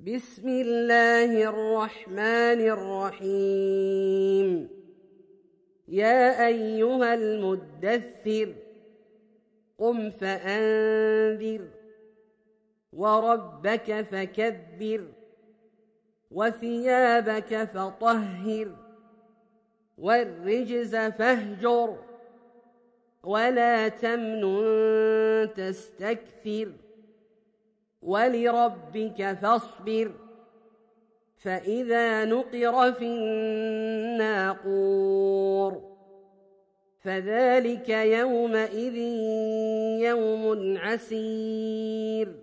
بسم الله الرحمن الرحيم يا أيها المدثر قم فأنذر وربك فكبر وثيابك فطهر والرجز فاهجر ولا تمنن تستكثر ولربك فاصبر فإذا نقر في الناقور فذلك يومئذ يوم عسير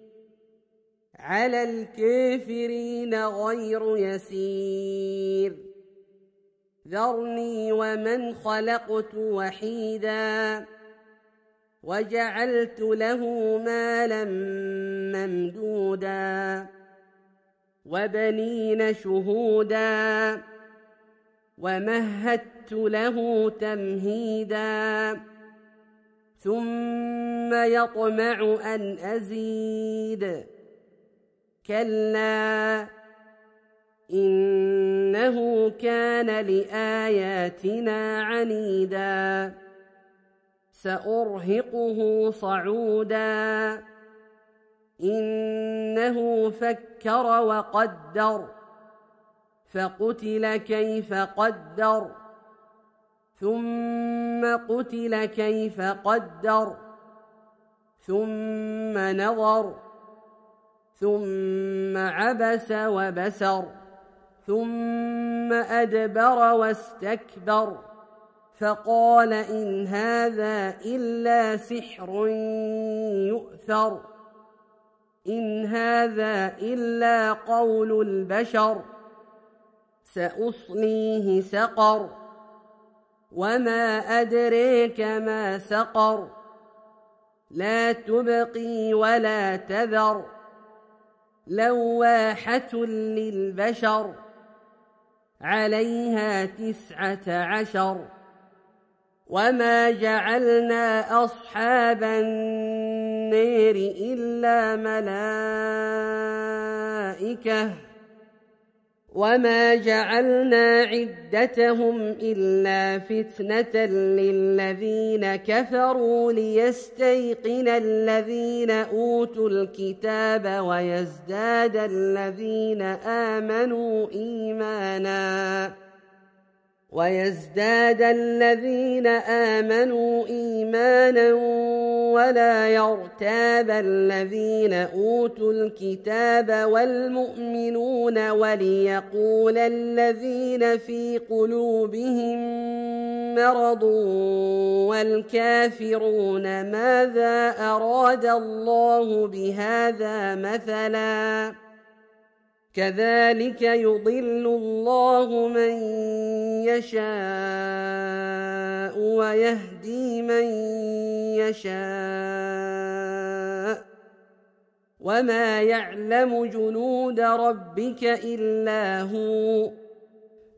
على الكافرين غير يسير ذرني ومن خلقت وحيداً وجعلت له مالا ممدودا وبنين شهودا ومهدت له تمهيدا ثم يطمع ان ازيد كلا انه كان لاياتنا عنيدا سأرهقه صعودا إنه فكر وقدر فقتل كيف قدر ثم قتل كيف قدر ثم نظر ثم عبس وبسر ثم أدبر واستكبر فقال إن هذا إلا سحر يؤثر إن هذا إلا قول البشر سأصليه سقر وما أدريك ما سقر لا تبقي ولا تذر لواحة للبشر عليها تسعة عشر وما جعلنا أصحاب النير إلا ملائكة وما جعلنا عدتهم إلا فتنة للذين كفروا ليستيقن الذين أوتوا الكتاب ويزداد الذين آمنوا إيماناً ويزداد الذين امنوا ايمانا ولا يرتاب الذين اوتوا الكتاب والمؤمنون وليقول الذين في قلوبهم مرض والكافرون ماذا اراد الله بهذا مثلا كذلك يضل الله من يشاء ويهدي من يشاء وما يعلم جنود ربك الا هو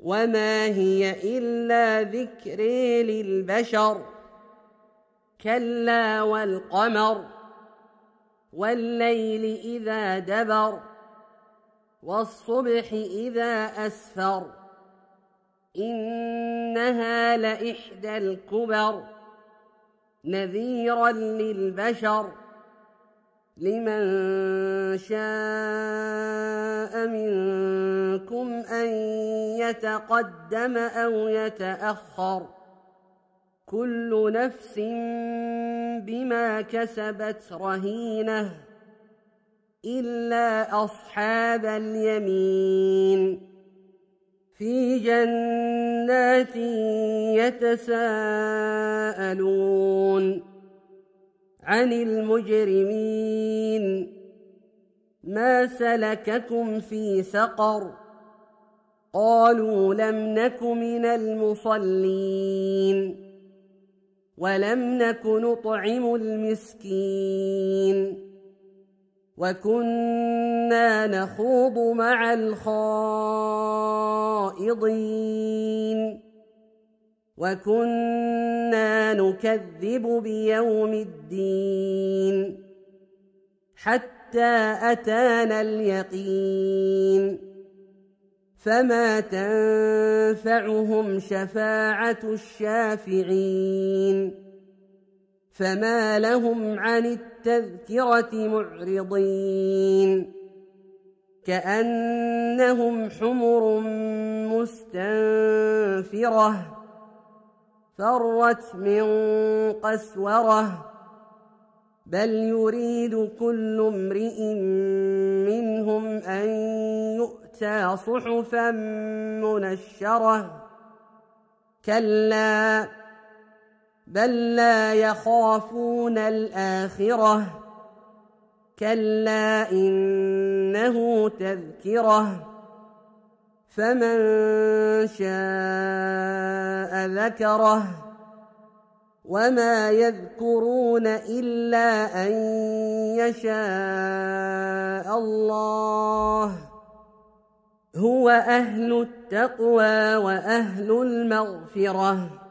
وما هي الا ذكر للبشر كلا والقمر والليل اذا دبر والصبح إذا أسفر إنها لإحدى الكبر نذيرا للبشر لمن شاء منكم أن يتقدم أو يتأخر كل نفس بما كسبت رهينه إلا أصحاب اليمين في جنات يتساءلون عن المجرمين ما سلككم في سقر قالوا لم نك من المصلين ولم نك نطعم المسكين وكنا نخوض مع الخائضين وكنا نكذب بيوم الدين حتى اتانا اليقين فما تنفعهم شفاعه الشافعين فما لهم عن التذكرة معرضين كأنهم حمر مستنفرة فرت من قسورة بل يريد كل امرئ منهم أن يؤتى صحفا منشرة كلا بل لا يخافون الاخره كلا انه تذكره فمن شاء ذكره وما يذكرون الا ان يشاء الله هو اهل التقوى واهل المغفره